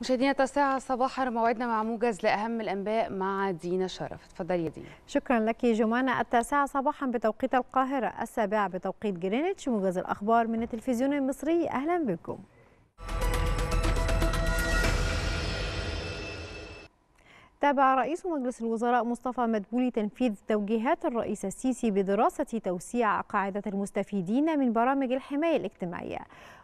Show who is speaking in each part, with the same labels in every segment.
Speaker 1: مشاهدينا التاسعة صباحا موعدنا مع موجز لأهم الأنباء مع دينا شرف اتفضلي يا دينا شكرا لك جمانة التاسعة صباحا بتوقيت القاهرة السابعة بتوقيت جرينتش موجز الأخبار من التلفزيون المصري أهلا بكم تابع رئيس مجلس الوزراء مصطفى مدبولي تنفيذ توجيهات الرئيس السيسي بدراسة توسيع قاعدة المستفيدين من برامج الحماية الاجتماعية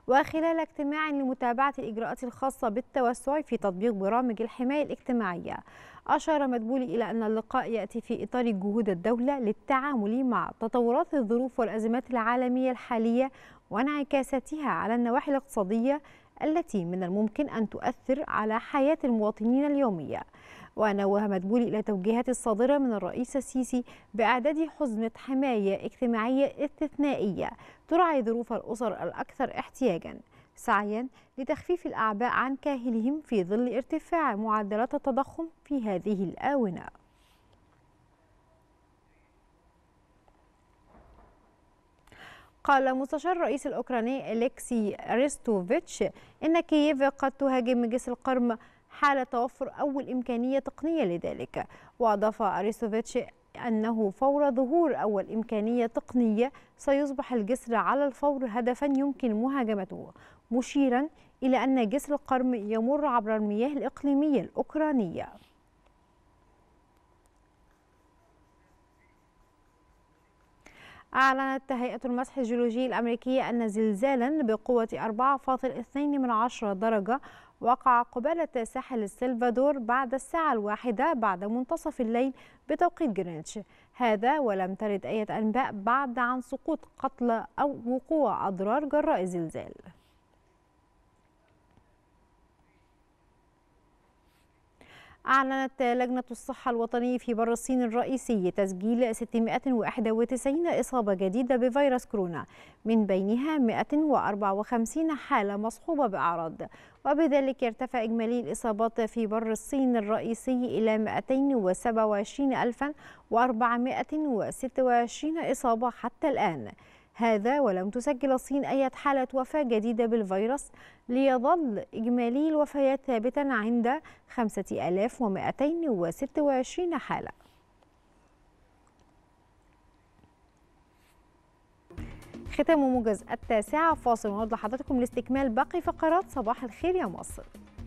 Speaker 1: وخلال اجتماع لمتابعة الإجراءات الخاصة بالتوسع في تطبيق برامج الحماية الاجتماعية أشار مدبولي إلى أن اللقاء يأتي في إطار جهود الدولة للتعامل مع تطورات الظروف والأزمات العالمية الحالية وانعكاساتها على النواحي الاقتصادية التي من الممكن أن تؤثر على حياة المواطنين اليومية ونوه مدبولي إلى توجيهات الصادرة من الرئيس السيسي بإعداد حزمة حماية اجتماعية استثنائية تراعي ظروف الأسر الأكثر احتياجاً سعيا لتخفيف الأعباء عن كاهلهم في ظل ارتفاع معدلات التضخم في هذه الآونة قال مستشار الرئيس الأوكراني أليكسي أريستوفيتش إن كييف قد تهاجم جسر القرم حال توفر أول إمكانية تقنية لذلك وأضاف أريسوفيتش أنه فور ظهور أول إمكانية تقنية سيصبح الجسر على الفور هدفا يمكن مهاجمته مشيرا إلى أن جسر القرم يمر عبر المياه الإقليمية الأوكرانية أعلنت هيئة المسح الجيولوجي الأمريكية أن زلزالا بقوة 4.2 من عشرة درجة وقع قبالة ساحل السلفادور بعد الساعة الواحدة بعد منتصف الليل بتوقيت جرينتش هذا ولم ترد أي أنباء بعد عن سقوط قتلى أو وقوع أضرار جراء الزلزال أعلنت لجنة الصحة الوطني في بر الصين الرئيسي تسجيل 691 إصابة جديدة بفيروس كورونا من بينها 154 حالة مصحوبة بأعراض وبذلك يرتفع إجمالي الإصابات في بر الصين الرئيسي إلى 227 ألفا 426 إصابة حتى الآن هذا ولم تسجل الصين أي حالة وفاة جديدة بالفيروس ليظل إجمالي الوفيات ثابتا عند 5226 حالة ختام موجز التاسعة فاصل ونعود لحضراتكم لاستكمال باقي فقرات صباح الخير يا مصر